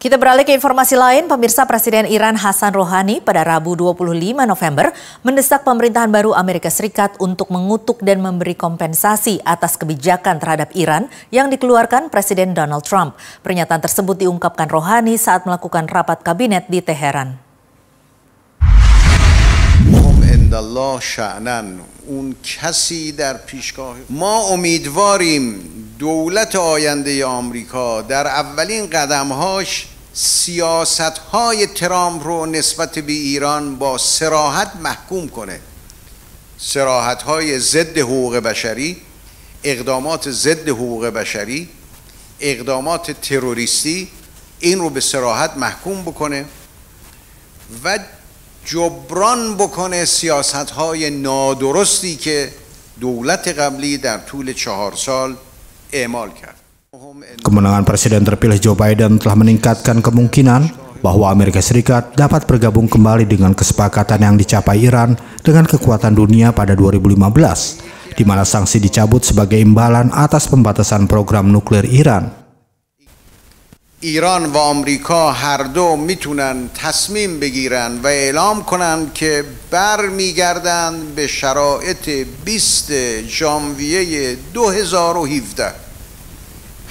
Kita beralih ke informasi lain, pemirsa Presiden Iran Hasan Rohani pada Rabu 25 November mendesak pemerintahan baru Amerika Serikat untuk mengutuk dan memberi kompensasi atas kebijakan terhadap Iran yang dikeluarkan Presiden Donald Trump. Pernyataan tersebut diungkapkan Rohani saat melakukan rapat kabinet di Teheran. Ma umidwarim دولت آینده آمریکا در اولین قدمهاش سیاست های ترامپ رو نسبت به ایران با سراحت محکوم کنه سراحت های ضد حقوق بشری اقدامات ضد حقوق بشری اقدامات تروریستی این رو به سراحت محکوم بکنه و جبران بکنه سیاست های نادرستی که دولت قبلی در طول چهار سال Kemenangan Presiden terpilih Joe Biden telah meningkatkan kemungkinan bahwa Amerika Serikat dapat bergabung kembali dengan kesepakatan yang dicapai Iran dengan kekuatan dunia pada 2015, di mana sanksi dicabut sebagai imbalan atas pembatasan program nuklir Iran. Iran dan Amerika هر دو میتونن تصمیم بگیرن و اعلام کنن که be به 20 ژانویه 2017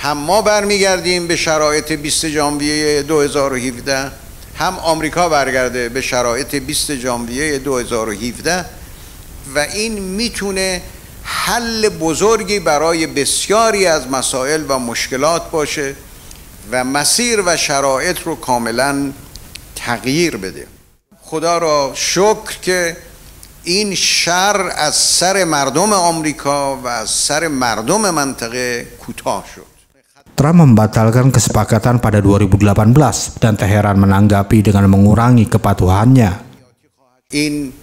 هم ما برمیگردیم به شرایط 20 ژانویه 2017 هم آمریکا برگرده به شرایط 20 ژانویه 2017 و این میتونه حل بزرگی برای بسیاری از مسائل و مشکلات باشه و مسیر و شرایط رو کاملا تغییر بده خدا را شکر که این شر از سر مردم آمریکا و از سر مردم منطقه کوتاه شد Trump membatalkan kesepakatan pada 2018 dan Teheran menanggapi dengan mengurangi kepatuhannya. In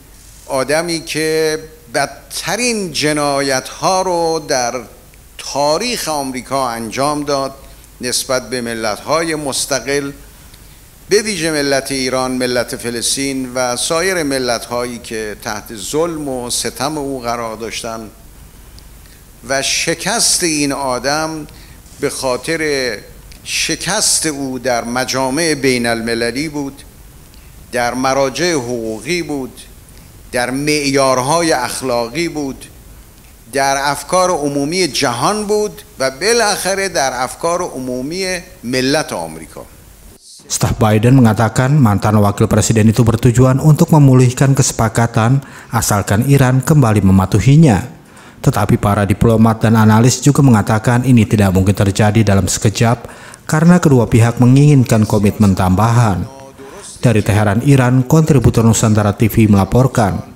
آدمی که بدترین جنایت ها رو در تاریخ آمریکا انجام داد نسبت به ملت های مستقل به ویژه ملت ایران، ملت فلسطین و سایر ملت هایی که تحت ظلم و ستم او قرار داشتند و شکست این آدم به خاطر شکست او در مجامع بین المللی بود در مراجع حقوقی بود در معیارهای اخلاقی بود در افکار عمومی جهان بود و بالاخره در افکار عمومی ملت آمریکا Staf Biden mengatakan mantan wakil presiden itu bertujuan untuk memulihkan kesepakatan asalkan Iran kembali mematuhinya. Tetapi para diplomat dan analis juga mengatakan ini tidak mungkin terjadi dalam sekejap karena kedua pihak menginginkan komitmen tambahan. Dari Teheran, Iran, kontributor Nusantara TV melaporkan.